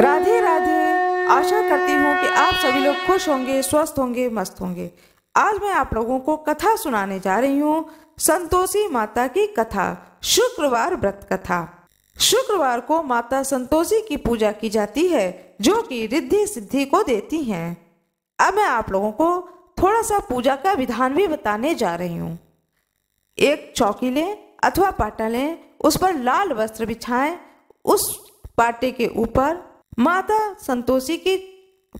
राधे राधे आशा करती हूँ कि आप सभी लोग खुश होंगे स्वस्थ होंगे मस्त होंगे आज मैं आप लोगों को कथा सुनाने जा रही हूँ संतोषी माता की कथा शुक्रवार व्रत कथा शुक्रवार को माता संतोषी की पूजा की जाती है जो कि रिद्धि सिद्धि को देती हैं अब मैं आप लोगों को थोड़ा सा पूजा का विधान भी बताने जा रही हूँ एक चौकी लें अथवा पाटा लें उस पर लाल वस्त्र बिछाएं उस पाटे के ऊपर माता संतोषी की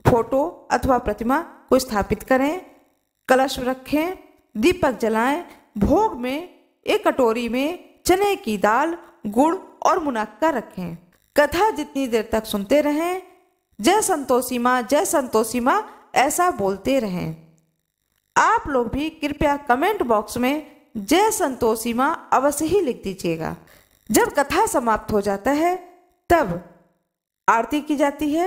फोटो अथवा प्रतिमा को स्थापित करें कलश रखें दीपक जलाएं भोग में एक कटोरी में चने की दाल गुड़ और मुनक्का रखें कथा जितनी देर तक सुनते रहें जय संतोषी माँ जय संतोषी माँ ऐसा बोलते रहें आप लोग भी कृपया कमेंट बॉक्स में जय संतोषी माँ अवश्य ही लिख दीजिएगा जब कथा समाप्त हो जाता है तब आरती की जाती है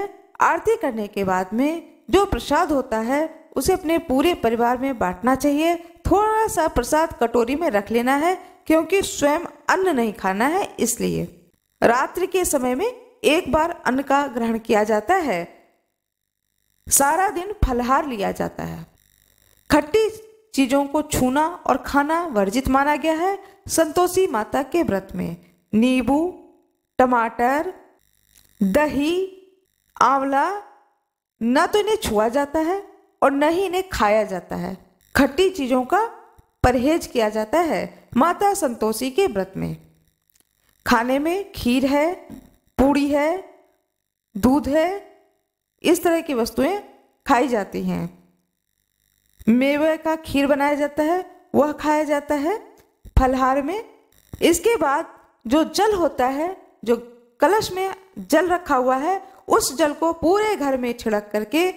आरती करने के बाद में जो प्रसाद होता है उसे अपने पूरे परिवार में बांटना चाहिए थोड़ा सा प्रसाद कटोरी में रख लेना है क्योंकि स्वयं अन्न नहीं खाना है इसलिए रात्रि के समय में एक बार अन्न का ग्रहण किया जाता है सारा दिन फलहार लिया जाता है खट्टी चीजों को छूना और खाना वर्जित माना गया है संतोषी माता के व्रत में नींबू टमाटर दही आंवला न तो इन्हें छुआ जाता है और न ही इन्हें खाया जाता है खट्टी चीज़ों का परहेज किया जाता है माता संतोषी के व्रत में खाने में खीर है पूड़ी है दूध है इस तरह की वस्तुएं खाई जाती हैं मेवे का खीर बनाया जाता है वह खाया जाता है फलहार में इसके बाद जो जल होता है जो कलश में जल रखा हुआ है उस जल को पूरे घर में छिड़क करके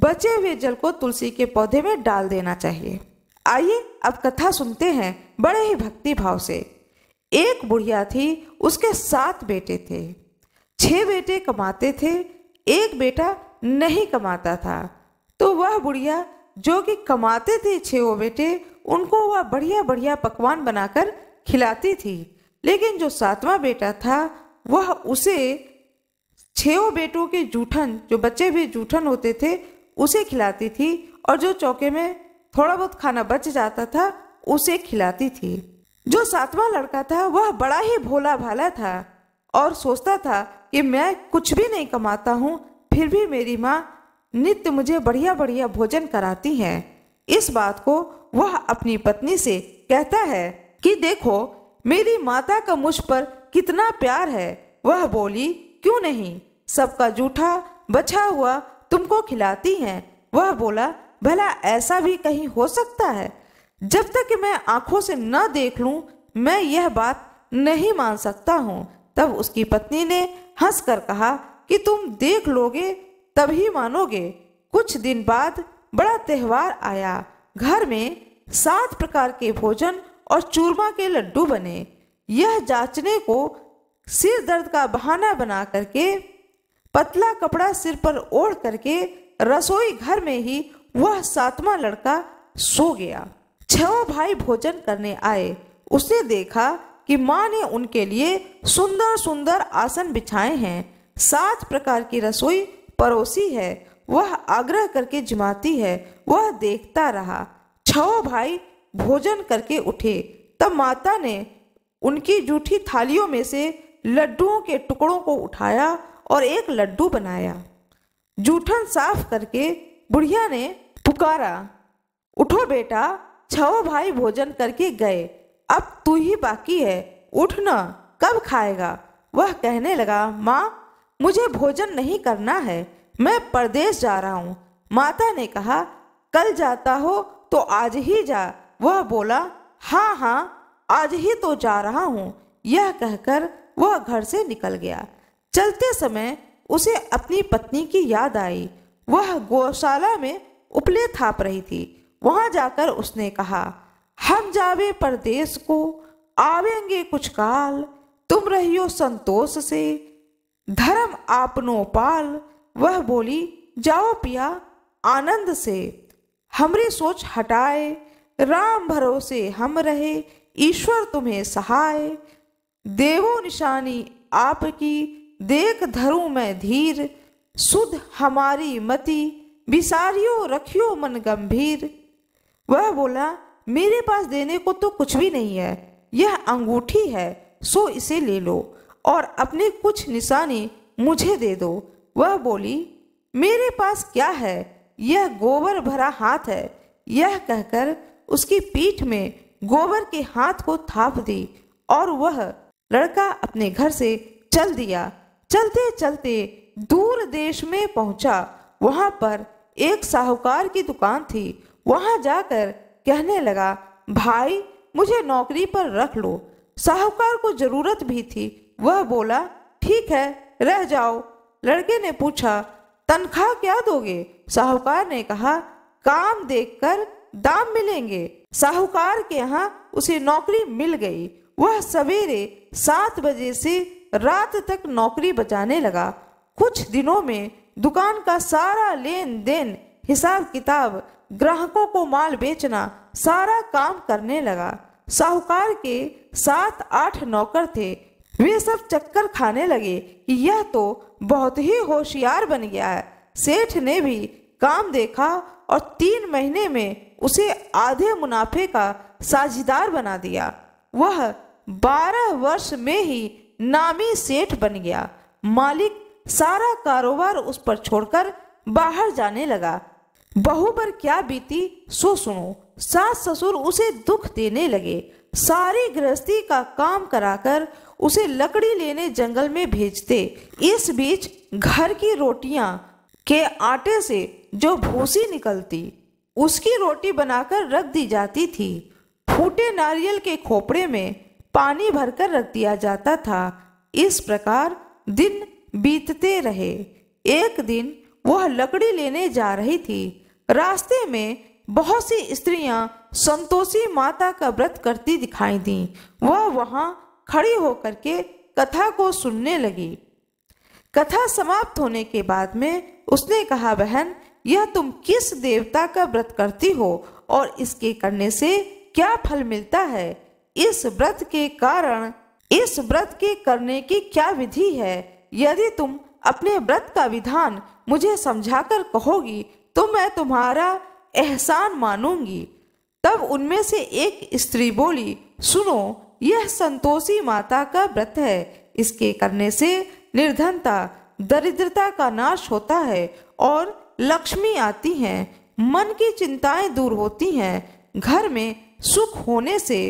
बचे हुए जल को तुलसी के पौधे में डाल देना चाहिए आइए अब कथा सुनते हैं बड़े ही भक्ति भाव से एक बुढ़िया थी उसके सात बेटे थे छह बेटे कमाते थे एक बेटा नहीं कमाता था तो वह बुढ़िया जो कि कमाते थे छो बेटे उनको वह बढ़िया बढ़िया पकवान बनाकर खिलाती थी लेकिन जो सातवां बेटा था वह उसे छो बेटों के जूठन जो बच्चे भी जूठन होते थे उसे खिलाती थी और जो चौके में थोड़ा बहुत खाना बच जाता था उसे खिलाती थी जो सातवां लड़का था वह बड़ा ही भोला भाला था और सोचता था कि मैं कुछ भी नहीं कमाता हूँ फिर भी मेरी माँ नित्य मुझे बढ़िया बढ़िया भोजन कराती हैं इस बात को वह अपनी पत्नी से कहता है कि देखो मेरी माता का मुझ पर कितना प्यार है वह बोली क्यों नहीं सबका जूठा बचा हुआ तुमको खिलाती हैं वह बोला भला ऐसा भी कहीं हो सकता है जब तक कि मैं आंखों से न देख लूं मैं यह बात नहीं मान सकता हूं तब उसकी पत्नी ने हंसकर कहा कि तुम देख लोगे तभी मानोगे कुछ दिन बाद बड़ा त्यौहार आया घर में सात प्रकार के भोजन और चूरमा के लड्डू बने यह जांचने को सिर दर्द का बहाना बना करके पतला कपड़ा सिर पर ओढ़ करके रसोई घर में ही वह सातवां लड़का सो गया छो भाई भोजन करने आए उसने देखा कि माँ ने उनके लिए सुंदर सुंदर आसन बिछाए हैं सात प्रकार की रसोई परोसी है वह आग्रह करके जिमाती है वह देखता रहा छो भाई भोजन करके उठे तब माता ने उनकी जूठी थालियों में से लड्डुओं के टुकड़ों को उठाया और एक लड्डू बनाया जूठन साफ करके बुढ़िया ने पुकारा उठो बेटा छो भाई भोजन करके गए अब तू ही बाकी है उठ न कब खाएगा वह कहने लगा माँ मुझे भोजन नहीं करना है मैं परदेश जा रहा हूँ माता ने कहा कल जाता हो तो आज ही जा वह बोला हाँ हाँ आज ही तो जा रहा हूँ यह कहकर वह घर से निकल गया चलते समय उसे अपनी पत्नी की याद आई वह गौशाला में उपले थाप रही थी वहां जाकर उसने कहा हम जावे परदेश को आवेंगे कुछ काल तुम रहियो संतोष से धर्म आपनो पाल वह बोली जाओ पिया आनंद से हमरी सोच हटाए राम भरोसे हम रहे ईश्वर तुम्हें सहाय देवो निशानी आपकी देख धरू मैं धीर सुध हमारी मति बिसारियो रखियो मन गंभीर वह बोला मेरे पास देने को तो कुछ भी नहीं है यह अंगूठी है सो इसे ले लो और अपनी कुछ निशानी मुझे दे दो वह बोली मेरे पास क्या है यह गोबर भरा हाथ है यह कहकर उसकी पीठ में गोबर के हाथ को थाप दी और वह लड़का अपने घर से चल दिया चलते चलते दूर देश में पहुंचा वहां पर एक साहूकार की दुकान थी वहां जाकर कहने लगा भाई मुझे नौकरी पर रख लो साहूकार को जरूरत भी थी वह बोला ठीक है रह जाओ लड़के ने पूछा तनख्वाह क्या दोगे साहूकार ने कहा काम देखकर दाम मिलेंगे साहूकार के यहाँ उसे नौकरी मिल गई वह सवेरे सात बजे से रात तक नौकरी बचाने लगा कुछ दिनों में दुकान का सारा लेन देन हिसाब किताब ग्राहकों को माल बेचना सारा काम करने लगा साहूकार के सात आठ नौकर थे वे सब चक्कर खाने लगे कि यह तो बहुत ही होशियार बन गया है सेठ ने भी काम देखा और तीन महीने में उसे आधे मुनाफे का साझीदार बना दिया वह बारह वर्ष में ही नामी सेठ बन गया मालिक सारा कारोबार उस पर छोड़कर बाहर जाने लगा बहू पर क्या बीती सो सुनो सास ससुर उसे दुख देने लगे सारी गृहस्थी का काम कराकर उसे लकड़ी लेने जंगल में भेजते इस बीच घर की रोटियां के आटे से जो भूसी निकलती उसकी रोटी बनाकर रख दी जाती थी फूटे नारियल के खोपड़े में पानी भरकर रख दिया जाता था इस प्रकार दिन बीतते रहे एक दिन वह लकड़ी लेने जा रही थी रास्ते में बहुत सी स्त्रियां संतोषी माता का व्रत करती दिखाई दी वह वहां खड़ी होकर के कथा को सुनने लगी कथा समाप्त होने के बाद में उसने कहा बहन यह तुम किस देवता का व्रत करती हो और इसके करने से क्या फल मिलता है इस व्रत के कारण इस व्रत के करने की क्या विधि है यदि तुम अपने व्रत का विधान मुझे समझाकर कहोगी तो मैं तुम्हारा एहसान मानूंगी तब उनमें से एक स्त्री बोली सुनो यह संतोषी माता का व्रत है इसके करने से निर्धनता दरिद्रता का नाश होता है और लक्ष्मी आती हैं मन की चिंताएं दूर होती हैं घर में सुख होने से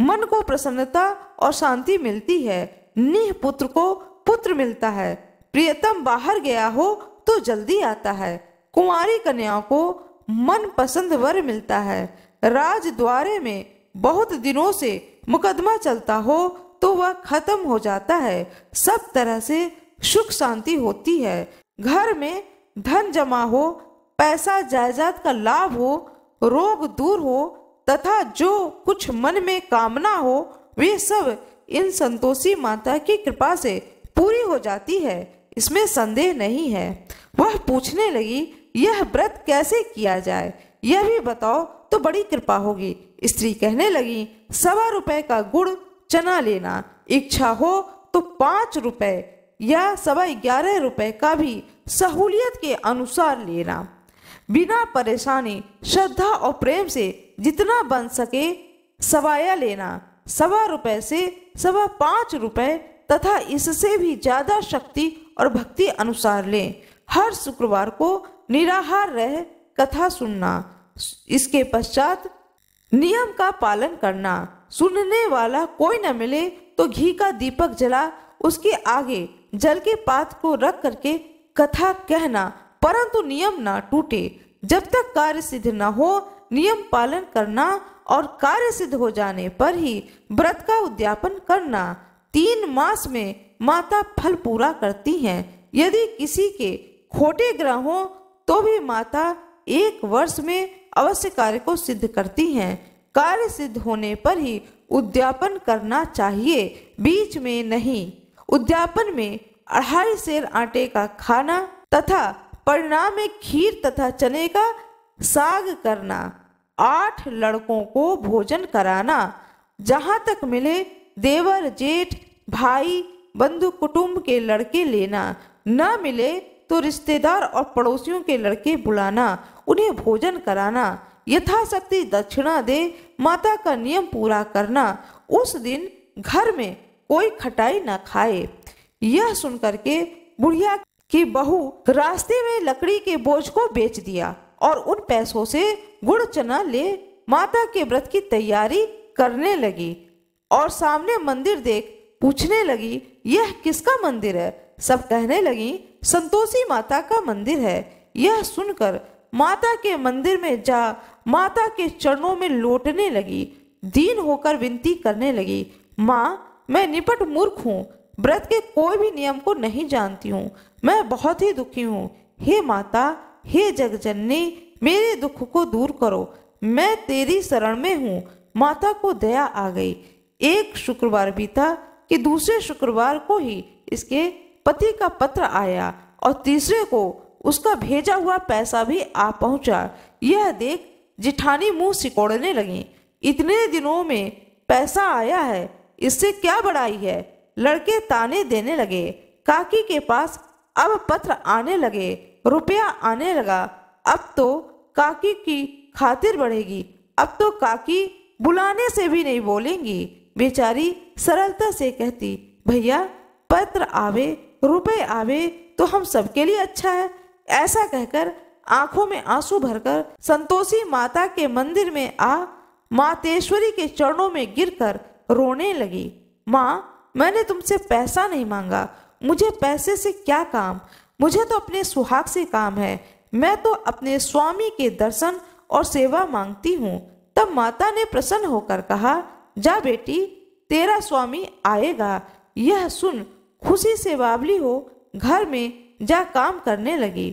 मन को प्रसन्नता और शांति मिलती है निह पुत्र को पुत्र मिलता है प्रियतम बाहर गया हो तो जल्दी आता है कुमारी कन्याओं को मन पसंद वर मिलता है राज द्वारे में बहुत दिनों से मुकदमा चलता हो तो वह खत्म हो जाता है सब तरह से सुख शांति होती है घर में धन जमा हो पैसा जायदाद का लाभ हो रोग दूर हो तथा जो कुछ मन में कामना हो वे सब इन संतोषी माता की कृपा से पूरी हो जाती है इसमें संदेह नहीं है वह पूछने लगी यह व्रत कैसे किया जाए यह भी बताओ तो बड़ी कृपा होगी स्त्री कहने लगी सवा रुपए का गुड़ चना लेना इच्छा हो तो पांच रुपए या सवा ग्यारह रुपए का भी सहूलियत के अनुसार लेना बिना परेशानी श्रद्धा और प्रेम से जितना बन सके सवाया लेना सवा रुपए से सवा पाँच रुपए तथा इससे भी ज़्यादा शक्ति और भक्ति अनुसार लें हर शुक्रवार को निराहार रह कथा सुनना इसके पश्चात नियम का पालन करना सुनने वाला कोई न मिले तो घी का दीपक जला उसके आगे जल के पात को रख करके कथा कहना परंतु नियम ना टूटे जब तक कार्य सिद्ध न हो नियम पालन करना और कार्य सिद्ध हो जाने पर ही व्रत का उद्यापन करना तीन मास में माता फल पूरा करती हैं यदि किसी के खोटे ग्रह हो तो भी माता एक वर्ष में अवश्य कार्य को सिद्ध करती हैं कार्य सिद्ध होने पर ही उद्यापन करना चाहिए बीच में नहीं उद्यापन में अढ़ाई सेर आटे का खाना तथा परिणाम में खीर तथा चने का साग करना आठ लड़कों को भोजन कराना जहाँ तक मिले देवर जेठ भाई बंधु कुटुंब के लड़के लेना न मिले तो रिश्तेदार और पड़ोसियों के लड़के बुलाना उन्हें भोजन कराना यथाशक्ति दक्षिणा दे माता का नियम पूरा करना उस दिन घर में कोई खटाई न खाए यह सुनकर के बुढ़िया की बहू रास्ते में लकड़ी के बोझ को बेच दिया और उन पैसों से गुड़ चना ले माता के व्रत की तैयारी करने लगी और सामने मंदिर देख पूछने लगी यह किसका मंदिर है सब कहने लगी संतोषी माता का मंदिर है यह सुनकर माता के मंदिर में जा माता के चरणों में लौटने लगी दीन होकर विनती करने लगी माँ मैं निपट मूर्ख हूँ व्रत के कोई भी नियम को नहीं जानती हूँ मैं बहुत ही दुखी हूँ हे माता हे जगजननी मेरे दुख को दूर करो मैं तेरी शरण में हूँ माता को दया आ गई एक शुक्रवार बीता कि दूसरे शुक्रवार को ही इसके पति का पत्र आया और तीसरे को उसका भेजा हुआ पैसा भी आ पहुंचा यह देख जिठानी मुंह सिकोड़ने लगी इतने दिनों में पैसा आया है इससे क्या बड़ाई है लड़के ताने देने लगे काकी के पास अब पत्र आने लगे रुपया आने लगा अब तो काकी की खातिर बढ़ेगी अब तो काकी बुलाने से भी नहीं बोलेंगी बेचारी सरलता से कहती भैया पत्र आवे रुपए आवे तो हम सबके लिए अच्छा है ऐसा कहकर आंखों में आंसू भरकर संतोषी माता के मंदिर में आ मातेश्वरी के चरणों में गिरकर रोने लगी माँ मैंने तुमसे पैसा नहीं मांगा मुझे पैसे से क्या काम मुझे तो अपने सुहाग से काम है मैं तो अपने स्वामी के दर्शन और सेवा मांगती हूँ तब माता ने प्रसन्न होकर कहा जा बेटी तेरा स्वामी आएगा यह सुन खुशी से बावली हो घर में जा काम करने लगी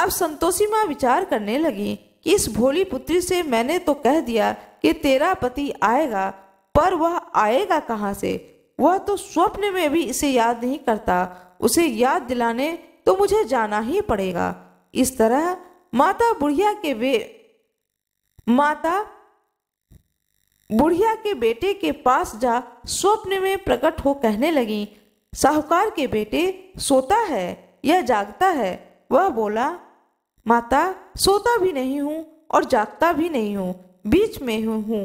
अब संतोषी माँ विचार करने लगी कि इस भोली पुत्री से मैंने तो कह दिया कि तेरा पति आएगा पर वह आएगा कहाँ से वह तो स्वप्न में भी इसे याद नहीं करता उसे याद दिलाने तो मुझे जाना ही पड़ेगा इस तरह माता बुढ़िया के बे माता बुढ़िया के बेटे के पास जा स्वप्न में प्रकट हो कहने लगी साहूकार के बेटे सोता है या जागता है वह बोला माता सोता भी नहीं हूँ और जागता भी नहीं हूँ बीच में हूँ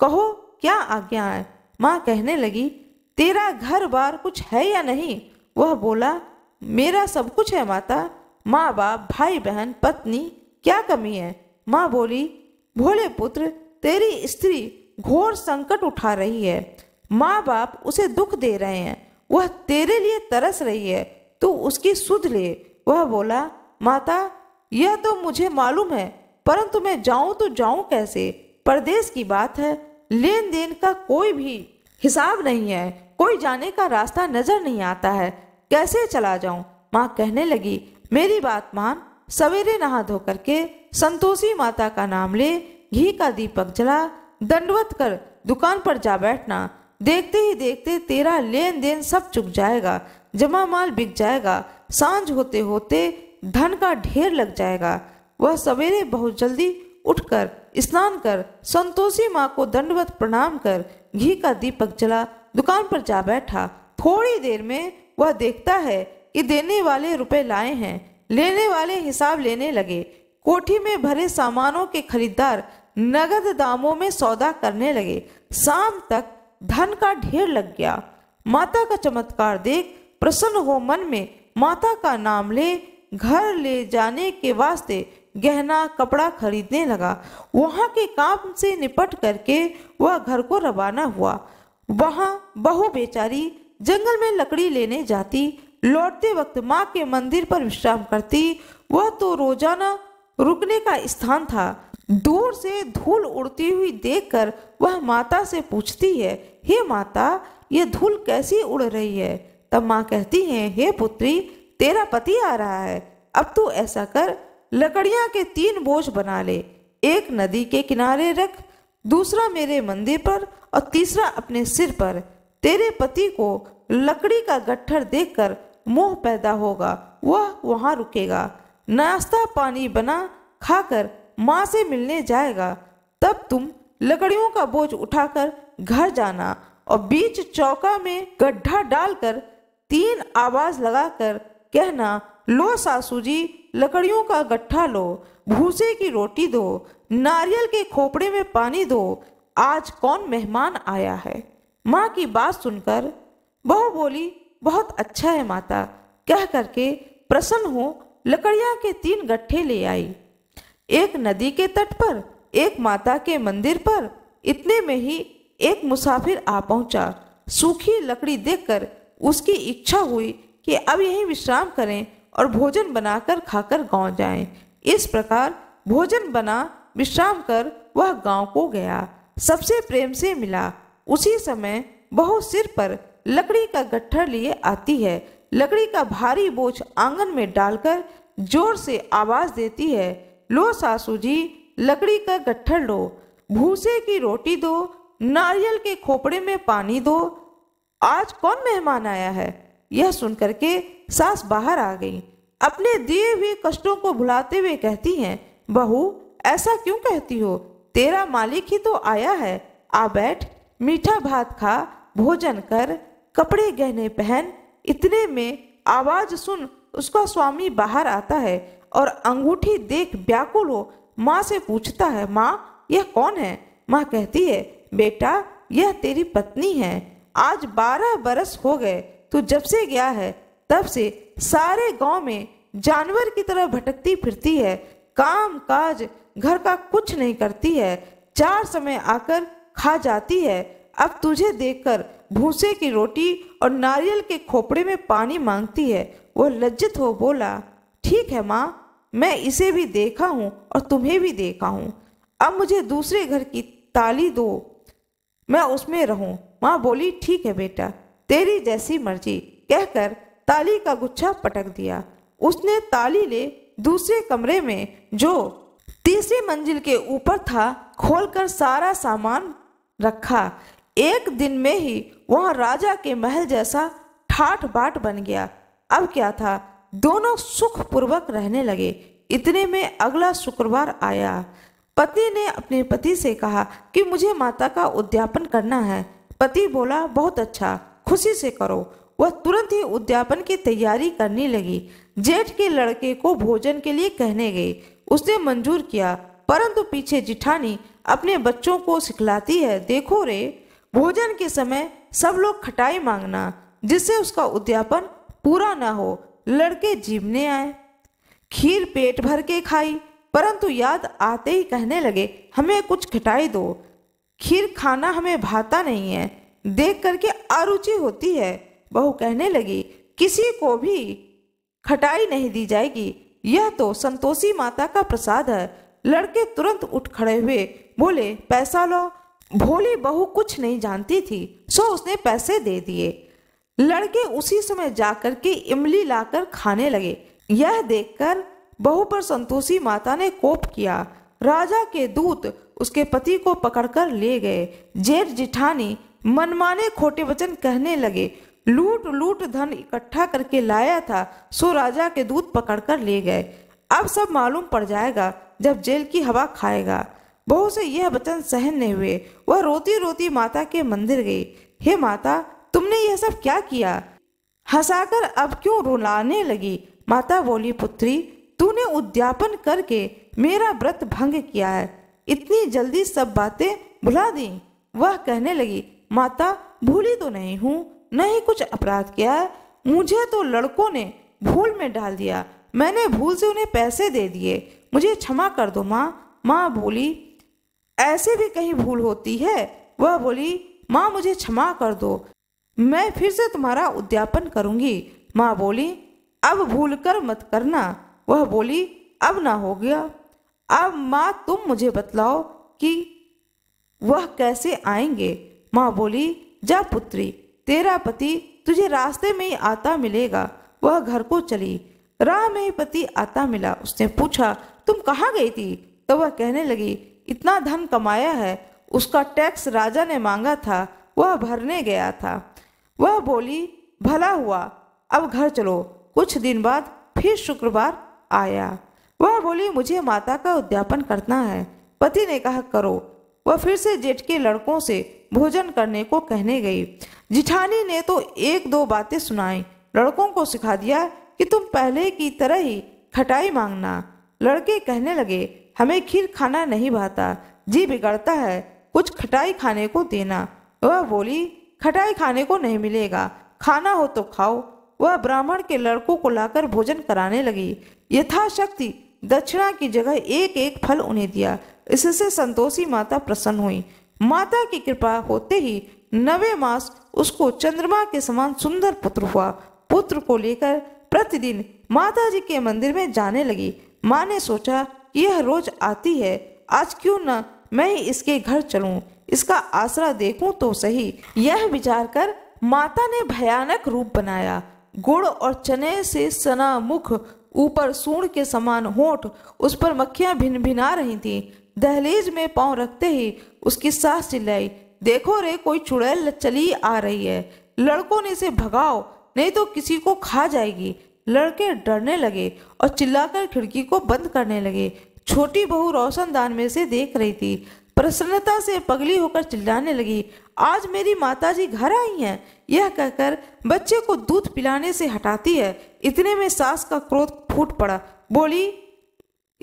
कहो क्या आज्ञा है माँ कहने लगी तेरा घर बार कुछ है या नहीं वह बोला मेरा सब कुछ है माता माँ बाप भाई बहन पत्नी क्या कमी है माँ बोली भोले पुत्र तेरी स्त्री घोर संकट उठा रही है माँ बाप उसे दुख दे रहे हैं वह तेरे लिए तरस रही है तू उसकी सुध ले वह बोला माता यह तो मुझे मालूम है परंतु मैं जाऊं तो जाऊं कैसे परदेश की बात है लेन देन का कोई भी हिसाब नहीं है कोई जाने का रास्ता नजर नहीं आता है कैसे चला जाऊं माँ कहने लगी मेरी बात मान सवेरे नहा धो करके संतोषी माता का नाम ले घी का दीपक जला दंडवत कर दुकान पर जा बैठना देखते ही देखते तेरा लेन देन सब चुक जाएगा जमा माल बिक जाएगा सांझ होते होते धन का ढेर लग जाएगा वह सवेरे बहुत जल्दी उठकर स्नान कर संतोषी माँ को दंडवत प्रणाम कर घी का दीपक जला दुकान पर जा बैठा थोड़ी देर में वह देखता है कि देने वाले रुपए लाए हैं लेने वाले हिसाब लेने लगे कोठी में भरे सामानों के खरीदार नगद दामों में सौदा करने लगे शाम तक धन का ढेर लग गया माता का चमत्कार देख प्रसन्न हो मन में माता का नाम ले घर ले जाने के वास्ते गहना कपड़ा खरीदने लगा वहाँ के काम से निपट करके वह घर को रवाना हुआ वहाँ बहु बेचारी जंगल में लकड़ी लेने जाती लौटते वक्त माँ के मंदिर पर विश्राम करती वह तो रोजाना रुकने का स्थान था दूर से धूल उड़ती हुई देखकर वह माता से पूछती है हे माता यह धूल कैसी उड़ रही है तब माँ कहती है हे पुत्री तेरा पति आ रहा है अब तू ऐसा कर लकड़ियाँ के तीन बोझ बना ले एक नदी के किनारे रख दूसरा मेरे मंदिर पर और तीसरा अपने सिर पर तेरे पति को लकड़ी का गट्ठर देखकर मोह पैदा होगा वह वहाँ रुकेगा नाश्ता पानी बना खाकर माँ से मिलने जाएगा तब तुम लकड़ियों का बोझ उठाकर घर जाना और बीच चौका में गड्ढा डालकर तीन आवाज लगाकर कहना लो सासू जी लकड़ियों का गट्ठा लो भूसे की रोटी दो नारियल के खोपड़े में पानी दो आज कौन मेहमान आया है माँ की बात सुनकर बहू बोली बहुत अच्छा है माता कह करके प्रसन्न हो लकड़िया के तीन गट्ठे ले आई एक नदी के तट पर एक माता के मंदिर पर इतने में ही एक मुसाफिर आ पहुंचा सूखी लकड़ी देखकर उसकी इच्छा हुई कि अब यहीं विश्राम करें और भोजन बनाकर खाकर गांव जाएं। इस प्रकार भोजन बना विश्राम कर वह गांव को गया सबसे प्रेम से मिला उसी समय बहु सिर पर लकड़ी का गट्ठर लिए आती है लकड़ी का भारी बोझ आंगन में डालकर जोर से आवाज देती है लो सासू जी लकड़ी का गट्ठर लो भूसे की रोटी दो नारियल के खोपड़े में पानी दो आज कौन मेहमान आया है यह सुनकर के सास बाहर आ गई अपने दिए हुए कष्टों को भुलाते हुए कहती हैं बहू ऐसा क्यों कहती हो तेरा मालिक ही तो आया है आ बैठ मीठा भात खा भोजन कर कपड़े गहने पहन इतने में आवाज सुन उसका स्वामी बाहर आता है और अंगूठी देख व्याकुल हो माँ से पूछता है माँ यह कौन है माँ कहती है बेटा यह तेरी पत्नी है आज बारह बरस हो गए तू तो जब से गया है तब से सारे गांव में जानवर की तरह भटकती फिरती है काम काज घर का कुछ नहीं करती है चार समय आकर खा जाती है अब तुझे देखकर भूसे की रोटी और नारियल के खोपड़े में पानी मांगती है वह लज्जित हो बोला ठीक है माँ मैं इसे भी देखा हूँ और तुम्हें भी देखा हूँ अब मुझे दूसरे घर की ताली दो मैं उसमें रहूँ माँ बोली ठीक है बेटा तेरी जैसी मर्जी कहकर ताली का गुच्छा पटक दिया उसने ताली ले दूसरे कमरे में जो तीसरी मंजिल के ऊपर था खोलकर सारा सामान रखा एक दिन में ही वह राजा के महल जैसा ठाठ बाट बन गया अब क्या था दोनों सुखपूर्वक रहने लगे इतने में अगला शुक्रवार आया पति ने अपने पति से कहा कि मुझे माता का उद्यापन करना है पति बोला बहुत अच्छा खुशी से करो वह तुरंत ही उद्यापन की तैयारी करने लगी जेठ के लड़के को भोजन के लिए कहने गई उसने मंजूर किया परंतु पीछे जिठानी अपने बच्चों को सिखलाती है देखो रे भोजन के समय सब लोग खटाई मांगना जिससे उसका उद्यापन पूरा ना हो लड़के जीवने आए खीर पेट भर के खाई परंतु याद आते ही कहने लगे हमें कुछ खटाई दो खीर खाना हमें भाता नहीं है देख करके अरुचि होती है बहू कहने लगी किसी को भी खटाई नहीं दी जाएगी यह तो संतोषी माता का प्रसाद है लड़के तुरंत उठ खड़े हुए बोले पैसा लो भोली बहू कुछ नहीं जानती थी सो उसने पैसे दे दिए लड़के उसी समय जाकर के इमली लाकर खाने लगे यह देखकर बहू पर संतोषी माता ने कोप किया राजा के दूत उसके पति को पकड़कर ले गए जेठ जिठानी मनमाने खोटे वचन कहने लगे लूट लूट धन इकट्ठा करके लाया था सो राजा के पकड़ पकड़कर ले गए अब सब मालूम पड़ जाएगा जब जेल की हवा खाएगा बहू से यह वचन सहन नहीं हुए वह रोती रोती माता के मंदिर गई हे माता तुमने यह सब क्या किया हंसाकर अब क्यों रुलाने लगी माता बोली पुत्री तूने उद्यापन करके मेरा व्रत भंग किया है इतनी जल्दी सब बातें भुला दी वह कहने लगी माता भूली तो नहीं हूँ नहीं कुछ अपराध किया है मुझे तो लड़कों ने भूल में डाल दिया मैंने भूल से उन्हें पैसे दे दिए मुझे क्षमा कर दो माँ माँ बोली ऐसे भी कहीं भूल होती है वह बोली माँ मुझे क्षमा कर दो मैं फिर से तुम्हारा उद्यापन करूँगी माँ बोली अब भूल कर मत करना वह बोली अब ना हो गया अब माँ तुम मुझे बतलाओ कि वह कैसे आएंगे माँ बोली जा पुत्री तेरा पति तुझे रास्ते में ही आता मिलेगा वह घर को चली राह में पति आता मिला उसने पूछा तुम कहाँ गई थी तो वह कहने लगी इतना धन कमाया है उसका टैक्स राजा ने मांगा था वह भरने गया था वह बोली भला हुआ अब घर चलो कुछ दिन बाद फिर शुक्रवार आया वह बोली मुझे माता का उद्यापन करना है पति ने कहा करो वह फिर से जेठ के लड़कों से भोजन करने को कहने गई जिठानी ने तो एक दो बातें सुनाई लड़कों को सिखा दिया कि तुम पहले की तरह ही खटाई मांगना लड़के कहने लगे हमें खीर खाना नहीं भाता जी बिगड़ता है कुछ खटाई खाने को देना वह बोली खटाई खाने को नहीं मिलेगा खाना हो तो खाओ वह ब्राह्मण के लड़कों को लाकर भोजन कराने लगी यथाशक्ति दक्षिणा की जगह एक एक फल उन्हें दिया इससे संतोषी माता प्रसन्न हुई माता की कृपा होते ही नवे मास उसको चंद्रमा के समान सुंदर पुत्र हुआ पुत्र को लेकर प्रतिदिन माता जी के मंदिर में जाने लगी माँ ने सोचा यह रोज आती है आज क्यों न मैं ही इसके घर चलू इसका आसरा देखूं तो सही यह विचार कर माता ने भयानक रूप बनाया गुड़ और चने से सना मुख ऊपर सूंड के समान होठ उस पर मक्खियां भिन भिना रही थीं दहलीज में पांव रखते ही उसकी सास चिल्लाई देखो रे कोई चुड़ैल चली आ रही है लड़कों ने इसे भगाओ नहीं तो किसी को खा जाएगी लड़के डरने लगे और चिल्लाकर खिड़की को बंद करने लगे छोटी बहू रोशनदान में से देख रही थी प्रसन्नता से पगली होकर चिल्लाने लगी आज मेरी माताजी घर आई हैं यह कहकर बच्चे को दूध पिलाने से हटाती है इतने में सास का क्रोध फूट पड़ा बोली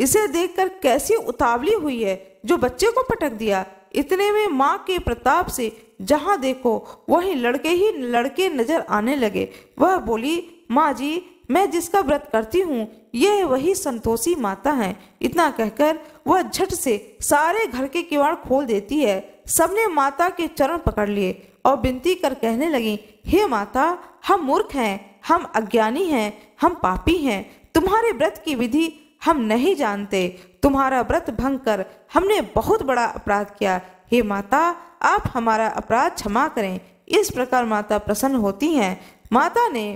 इसे देखकर कैसी उतावली हुई है जो बच्चे को पटक दिया इतने में माँ के प्रताप से जहाँ देखो वही लड़के ही लड़के नजर आने लगे वह बोली माँ जी मैं जिसका व्रत करती हूँ यह वही संतोषी माता है इतना कहकर वह झट से सारे घर के किवाड़ खोल देती है सबने माता के चरण पकड़ लिए और विनती कर कहने लगी हे माता हम मूर्ख हैं हम अज्ञानी हैं हम पापी हैं तुम्हारे व्रत की विधि हम नहीं जानते तुम्हारा व्रत भंग कर हमने बहुत बड़ा अपराध किया हे माता आप हमारा अपराध क्षमा करें इस प्रकार माता प्रसन्न होती हैं माता ने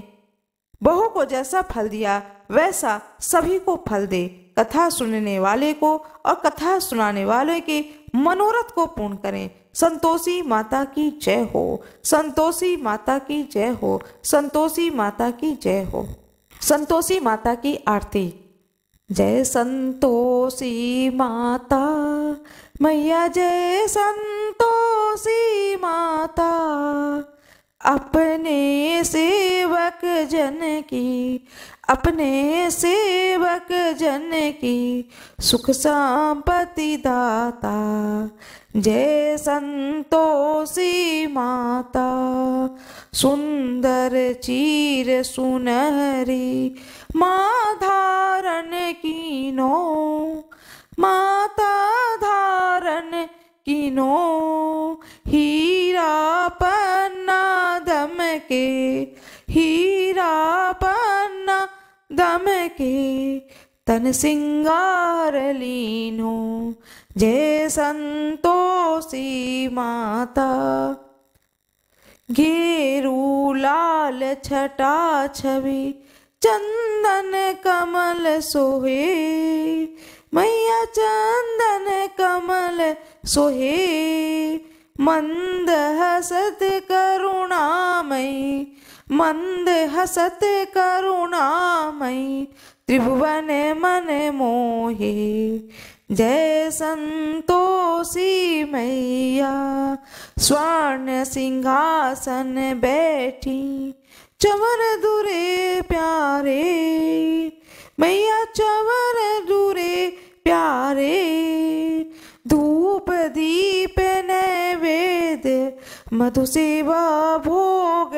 बहू को जैसा फल दिया वैसा सभी को फल दे कथा सुनने वाले को और कथा सुनाने वाले के मनोरथ को पूर्ण करें संतोषी माता की जय हो संतोषी माता की जय हो संतोषी माता की जय हो संतोषी माता की आरती जय संतोषी माता मैया जय संतोषी माता अपने सेवक जन की अपने सेवक जन की सुख संपत्ति दाता जय संतोषी माता सुंदर चीर सुनहरी माँ धारण कीनो माता धारण नो हीरा पन्ना दम के हीरा दमके तन सिंगार लीनो जय संतोषी माता घेरू लाल छटा छवि चंदन कमल सोहे मैया चंदन कमल सोहे मंद हसत करुणा मई मंद हसत करुणामयी त्रिभुवन मन मोहे जय संतोषी मैया स्वर्ण सिंहासन बैठी चवर दूरे प्यारे मैया चवर दूरे प्यारे धूप दीप नैवेद मधुसेवा भोग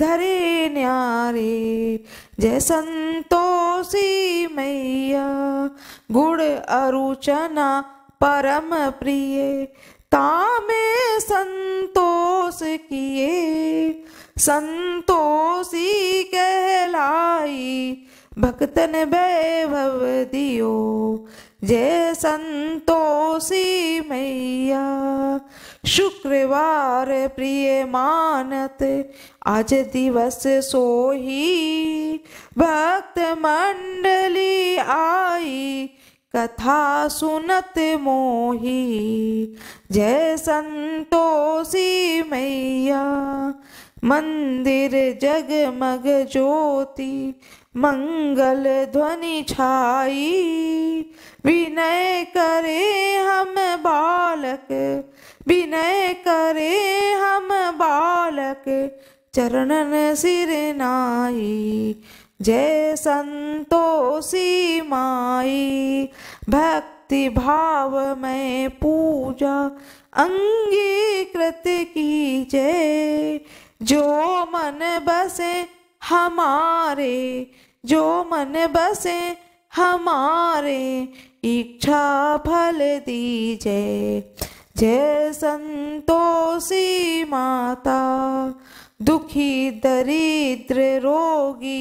धरे न्यारे जय संतोषी मैया गुड़ अरुचना परम प्रिय तामे संतोष किए संतोषी कहलाई भक्तन वैभव दियो जय संतोषी मैया शुक्रवार प्रिय मानत आज दिवस सोही भक्त मंडली आई कथा सुनत मोही जय संतोषी मैया मंदिर जगमग ज्योति मंगल ध्वनि छाई विनय करे हम बालक विनय करे हम बालक चरणन सिर नाई जय संतोषी माई भक्ति भाव में पूजा अंगीकृत की जय जो मन बसे हमारे जो मन बसे हमारे इच्छा फल दीजे जय संतोषी माता दुखी दरिद्र रोगी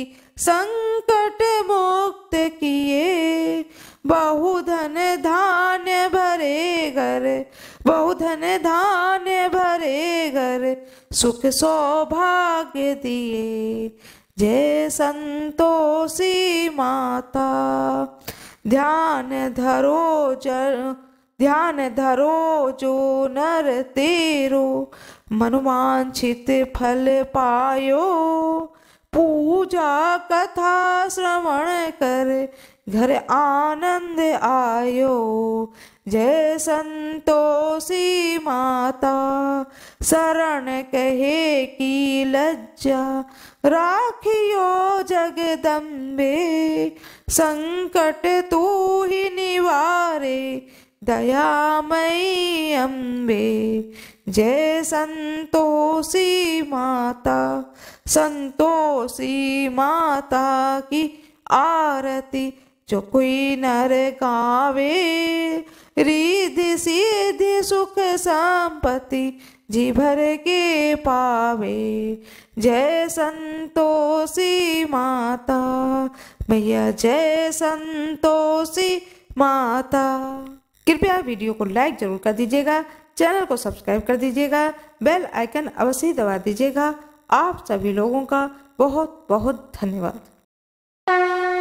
संकट मुक्त किए बहुधन धान्य भरे घर बहुधन धान्य भरे घर सुख सौभाग्य दिए जय संतोषी माता ध्यान धरो जर ध्यान धरो जो नर तेरो मनुमांछित फल पायो पूजा कथा श्रवण कर घर आनंद आयो जय संतोषी माता शरण कहे की लज्जा राखियो जगदम्बे संकट तू ही निवारे मई अम्बे जय संतोषी माता संतोषी माता की आरती जो कोई नर गावे रिधि सिद्धि सुख संपत्ति जी भर के पावे जय संतोषी माता भैया जय संतोषी माता कृपया वीडियो को लाइक जरूर कर दीजिएगा चैनल को सब्सक्राइब कर दीजिएगा बेल आइकन अवश्य दबा दीजिएगा आप सभी लोगों का बहुत बहुत धन्यवाद